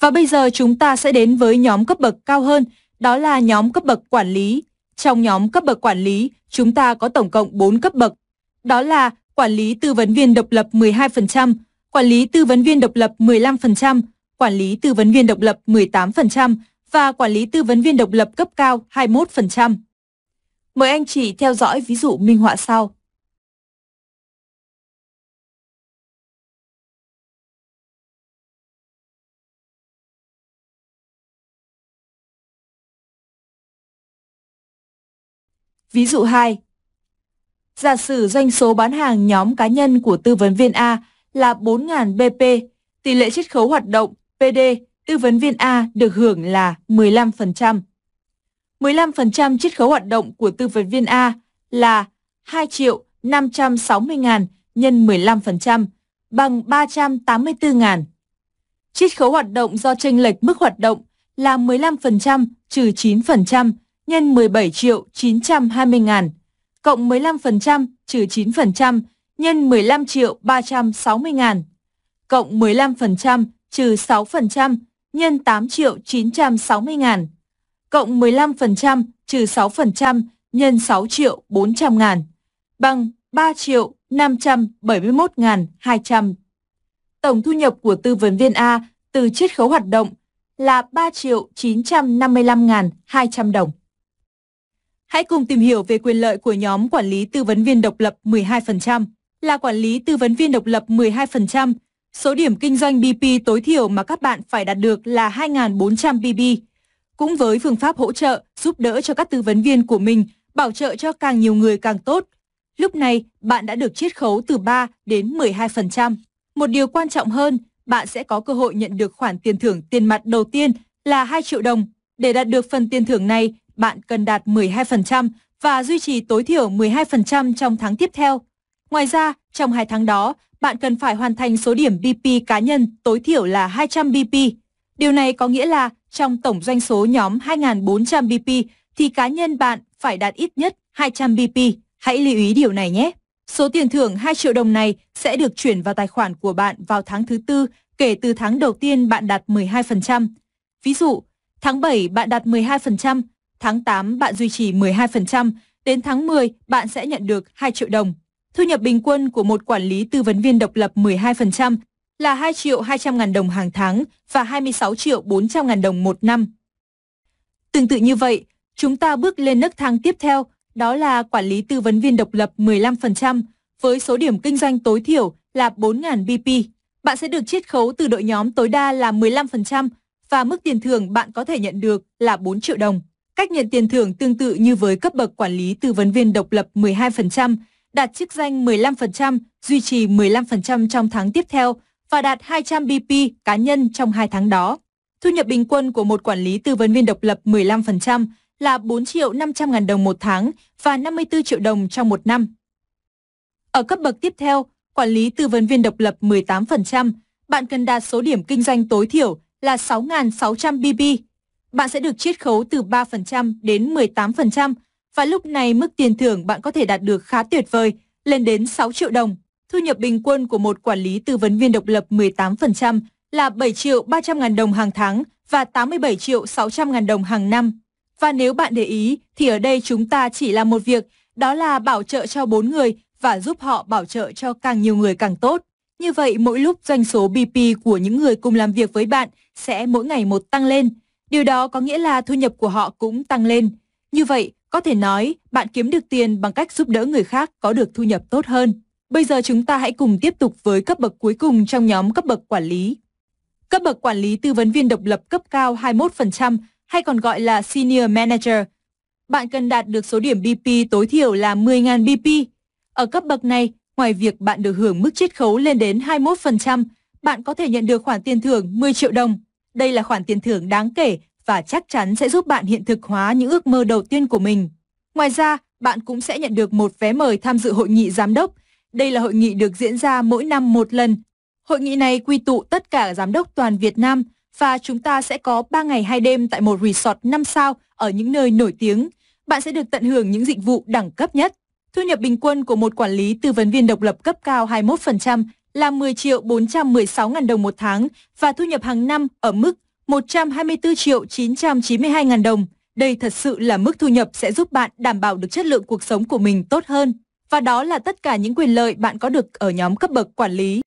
Và bây giờ chúng ta sẽ đến với nhóm cấp bậc cao hơn, đó là nhóm cấp bậc quản lý. Trong nhóm cấp bậc quản lý, chúng ta có tổng cộng 4 cấp bậc. Đó là quản lý tư vấn viên độc lập 12%, quản lý tư vấn viên độc lập 15%, quản lý tư vấn viên độc lập 18% và quản lý tư vấn viên độc lập cấp cao 21%. Mời anh chị theo dõi ví dụ minh họa sau. Ví dụ 2. Giả sử doanh số bán hàng nhóm cá nhân của tư vấn viên A là 4.000 BP, tỷ lệ chiết khấu hoạt động PD tư vấn viên A được hưởng là 15%. 15% chiết khấu hoạt động của tư vấn viên A là 2 triệu 560 ngàn nhân 15% bằng 384 ngàn. Chiết khấu hoạt động do tranh lệch mức hoạt động là 15% trừ 9% nhân 17 triệu 920 ngàn, cộng 15% trừ 9% nhân 15 triệu 360 ngàn, cộng 15% trừ 6% nhân 8 triệu 960 ngàn, cộng 15% trừ 6% nhân 6 triệu 400 ngàn, bằng 3 triệu 571 ngàn 200. Tổng thu nhập của tư vấn viên A từ chiết khấu hoạt động là 3 triệu 955 ngàn 200 đồng. Hãy cùng tìm hiểu về quyền lợi của nhóm quản lý tư vấn viên độc lập 12%, là quản lý tư vấn viên độc lập 12%. Số điểm kinh doanh BP tối thiểu mà các bạn phải đạt được là 2.400 BP. Cũng với phương pháp hỗ trợ, giúp đỡ cho các tư vấn viên của mình, bảo trợ cho càng nhiều người càng tốt. Lúc này, bạn đã được chiết khấu từ 3 đến 12%. Một điều quan trọng hơn, bạn sẽ có cơ hội nhận được khoản tiền thưởng tiền mặt đầu tiên là 2 triệu đồng. Để đạt được phần tiền thưởng này, bạn cần đạt 12% và duy trì tối thiểu 12% trong tháng tiếp theo. Ngoài ra, trong 2 tháng đó, bạn cần phải hoàn thành số điểm BP cá nhân tối thiểu là 200 BP. Điều này có nghĩa là trong tổng doanh số nhóm 2.400 BP thì cá nhân bạn phải đạt ít nhất 200 BP. Hãy lưu ý điều này nhé. Số tiền thưởng 2 triệu đồng này sẽ được chuyển vào tài khoản của bạn vào tháng thứ tư kể từ tháng đầu tiên bạn đạt 12%. Ví dụ, tháng 7 bạn đạt 12%, Tháng 8 bạn duy trì 12%, đến tháng 10 bạn sẽ nhận được 2 triệu đồng. Thu nhập bình quân của một quản lý tư vấn viên độc lập 12% là 2 triệu 200 ngàn đồng hàng tháng và 26 triệu 400 ngàn đồng một năm. Tương tự như vậy, chúng ta bước lên nấc thang tiếp theo, đó là quản lý tư vấn viên độc lập 15% với số điểm kinh doanh tối thiểu là 4.000 BP. Bạn sẽ được chiết khấu từ đội nhóm tối đa là 15% và mức tiền thưởng bạn có thể nhận được là 4 triệu đồng. Cách nhận tiền thưởng tương tự như với cấp bậc quản lý tư vấn viên độc lập 12%, đạt chức danh 15%, duy trì 15% trong tháng tiếp theo và đạt 200 BP cá nhân trong 2 tháng đó. Thu nhập bình quân của một quản lý tư vấn viên độc lập 15% là 4 triệu 500 ngàn đồng một tháng và 54 triệu đồng trong một năm. Ở cấp bậc tiếp theo, quản lý tư vấn viên độc lập 18%, bạn cần đạt số điểm kinh doanh tối thiểu là 6.600 BP bạn sẽ được chiết khấu từ 3% đến 18% và lúc này mức tiền thưởng bạn có thể đạt được khá tuyệt vời, lên đến 6 triệu đồng. Thu nhập bình quân của một quản lý tư vấn viên độc lập 18% là 7 triệu 300 ngàn đồng hàng tháng và 87 triệu 600 ngàn đồng hàng năm. Và nếu bạn để ý thì ở đây chúng ta chỉ làm một việc, đó là bảo trợ cho 4 người và giúp họ bảo trợ cho càng nhiều người càng tốt. Như vậy mỗi lúc doanh số BP của những người cùng làm việc với bạn sẽ mỗi ngày một tăng lên. Điều đó có nghĩa là thu nhập của họ cũng tăng lên. Như vậy, có thể nói bạn kiếm được tiền bằng cách giúp đỡ người khác có được thu nhập tốt hơn. Bây giờ chúng ta hãy cùng tiếp tục với cấp bậc cuối cùng trong nhóm cấp bậc quản lý. Cấp bậc quản lý tư vấn viên độc lập cấp cao 21% hay còn gọi là Senior Manager. Bạn cần đạt được số điểm BP tối thiểu là 10.000 BP. Ở cấp bậc này, ngoài việc bạn được hưởng mức chiết khấu lên đến 21%, bạn có thể nhận được khoản tiền thưởng 10 triệu đồng đây là khoản tiền thưởng đáng kể và chắc chắn sẽ giúp bạn hiện thực hóa những ước mơ đầu tiên của mình. Ngoài ra, bạn cũng sẽ nhận được một vé mời tham dự hội nghị giám đốc. Đây là hội nghị được diễn ra mỗi năm một lần. Hội nghị này quy tụ tất cả giám đốc toàn Việt Nam và chúng ta sẽ có 3 ngày 2 đêm tại một resort 5 sao ở những nơi nổi tiếng. Bạn sẽ được tận hưởng những dịch vụ đẳng cấp nhất. Thu nhập bình quân của một quản lý tư vấn viên độc lập cấp cao 21% là 10 triệu 416 ngàn đồng một tháng và thu nhập hàng năm ở mức 124 triệu 992 ngàn đồng. Đây thật sự là mức thu nhập sẽ giúp bạn đảm bảo được chất lượng cuộc sống của mình tốt hơn. Và đó là tất cả những quyền lợi bạn có được ở nhóm cấp bậc quản lý.